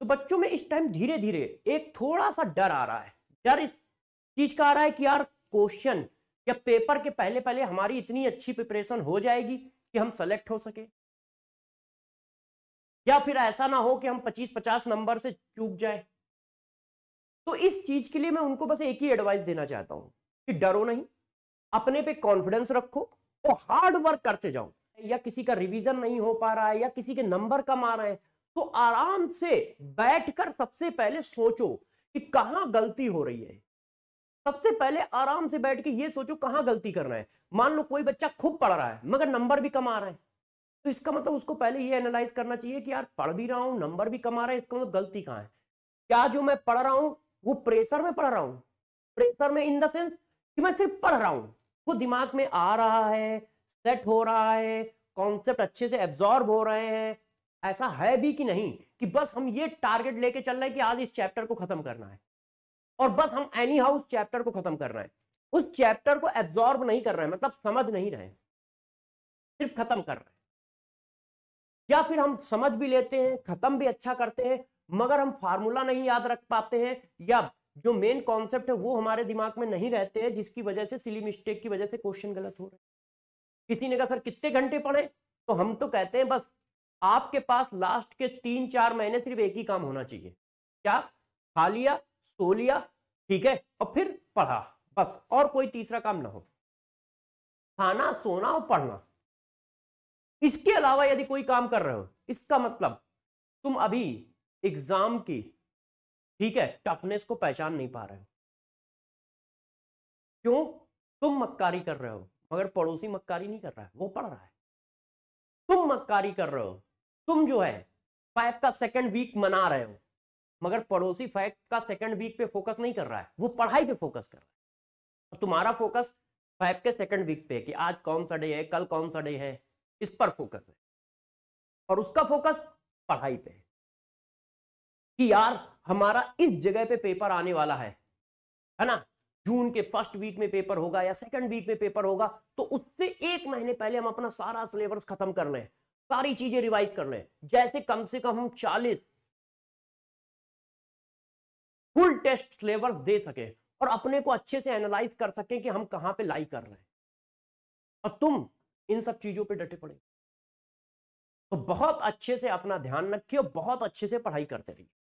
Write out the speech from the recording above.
तो बच्चों में इस टाइम धीरे धीरे एक थोड़ा सा डर आ रहा है डर इस चीज का आ रहा है कि यार क्वेश्चन या पेपर के पहले पहले हमारी इतनी अच्छी प्रिपरेशन हो जाएगी कि हम सेलेक्ट हो सके या फिर ऐसा ना हो कि हम 25-50 नंबर से चूक जाए तो इस चीज के लिए मैं उनको बस एक ही एडवाइस देना चाहता हूं कि डरो नहीं अपने पे कॉन्फिडेंस रखो और हार्ड वर्क करते जाओ या किसी का रिवीजन नहीं हो पा रहा है या किसी के नंबर कम आ रहे हैं तो आराम से बैठकर सबसे पहले सोचो कि कहां गलती हो रही है सबसे पहले आराम से बैठ के ये सोचो कहां गलती करना है मान लो कोई बच्चा खूब पढ़ रहा है मगर नंबर भी कमा रहा है तो इसका मतलब उसको पहले ये एनालाइज करना चाहिए कि यार पढ़ भी रहा हूं नंबर भी कमा रहा है इसका मतलब गलती कहां है क्या जो मैं पढ़ रहा हूं वो प्रेशर में पढ़ रहा हूं प्रेशर में इन द सेंस कि मैं सिर्फ पढ़ रहा हूं वो दिमाग में आ रहा है सेट हो रहा है कॉन्सेप्ट अच्छे से एब्जॉर्ब हो रहे हैं ऐसा है भी कि नहीं कि बस हम ये टारगेट लेके चल रहे हैं कि आज इस चैप्टर को खत्म करना है और बस हम एनी हाउ चैप्टर को खत्म कर रहे हैं उस चैप्टर को एब्जॉर्ब नहीं कर रहे हैं मतलब समझ नहीं रहे सिर्फ खत्म कर रहे हैं या फिर हम समझ भी लेते हैं खत्म भी अच्छा करते हैं मगर हम फार्मूला नहीं याद रख पाते हैं या जो मेन कॉन्सेप्ट है वो हमारे दिमाग में नहीं रहते हैं जिसकी वजह से सिली मिस्टेक की वजह से क्वेश्चन गलत हो रहे हैं किसी ने कहा सर कितने घंटे पढ़े तो हम तो कहते हैं बस आपके पास लास्ट के तीन चार महीने सिर्फ एक ही काम होना चाहिए क्या खा लिया सो लिया ठीक है और फिर पढ़ा बस और कोई तीसरा काम ना हो खाना सोना और पढ़ना इसके अलावा यदि कोई काम कर रहे हो इसका मतलब तुम अभी एग्जाम की ठीक है टफनेस को पहचान नहीं पा रहे हो क्यों तुम मक्कारी कर रहे हो मगर पड़ोसी मक्कारी नहीं कर रहा है वो पढ़ रहा है तुम मक्कारी कर रहे हो तुम जो है फाइव का सेकंड वीक मना रहे हो मगर पड़ोसी फाइव का सेकंड वीक पे फोकस नहीं कर रहा है वो पढ़ाई पे फोकस कर रहा है और तुम्हारा फोकस फाइव के सेकंड वीक पे कि आज कौन सा डे है कल कौन सा डे है इस पर फोकस है और उसका फोकस पढ़ाई पे है कि यार हमारा इस जगह पे पेपर आने वाला है है ना जून के फर्स्ट वीक में पेपर होगा या सेकंड वीक में पेपर होगा तो उससे एक महीने पहले हम अपना सारा सिलेबस खत्म कर लें सारी चीजें रिवाइज कर लें जैसे कम से कम हम चालीस फुल टेस्ट सिलेबस दे सके और अपने को अच्छे से एनालाइज कर सकें कि हम कहां पे लाई कर रहे हैं और तुम इन सब चीजों पे डटे पड़े तो बहुत अच्छे से अपना ध्यान रखिए और बहुत अच्छे से पढ़ाई करते रहिए